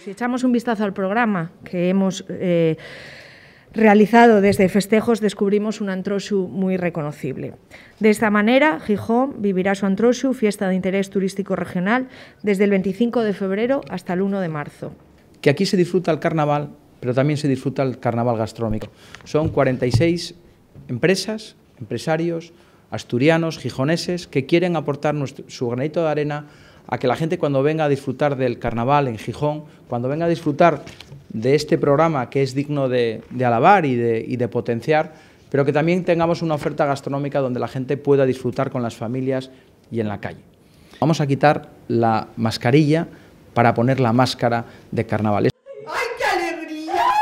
si echamos un vistazo al programa que hemos eh, realizado desde Festejos, descubrimos un antrosu muy reconocible. De esta manera, Gijón vivirá su antrosu, fiesta de interés turístico regional, desde el 25 de febrero hasta el 1 de marzo. Que aquí se disfruta el carnaval, pero también se disfruta el carnaval gastronómico. Son 46 empresas, empresarios, asturianos, gijoneses, que quieren aportar su granito de arena a que la gente cuando venga a disfrutar del carnaval en Gijón, cuando venga a disfrutar de este programa que es digno de, alabar y de, y de potenciar, pero que también tengamos una oferta gastronómica donde la gente pueda disfrutar con las familias y en la calle. Vamos a quitar la mascarilla para poner la máscara de carnaval. ¡Ay, qué alegría!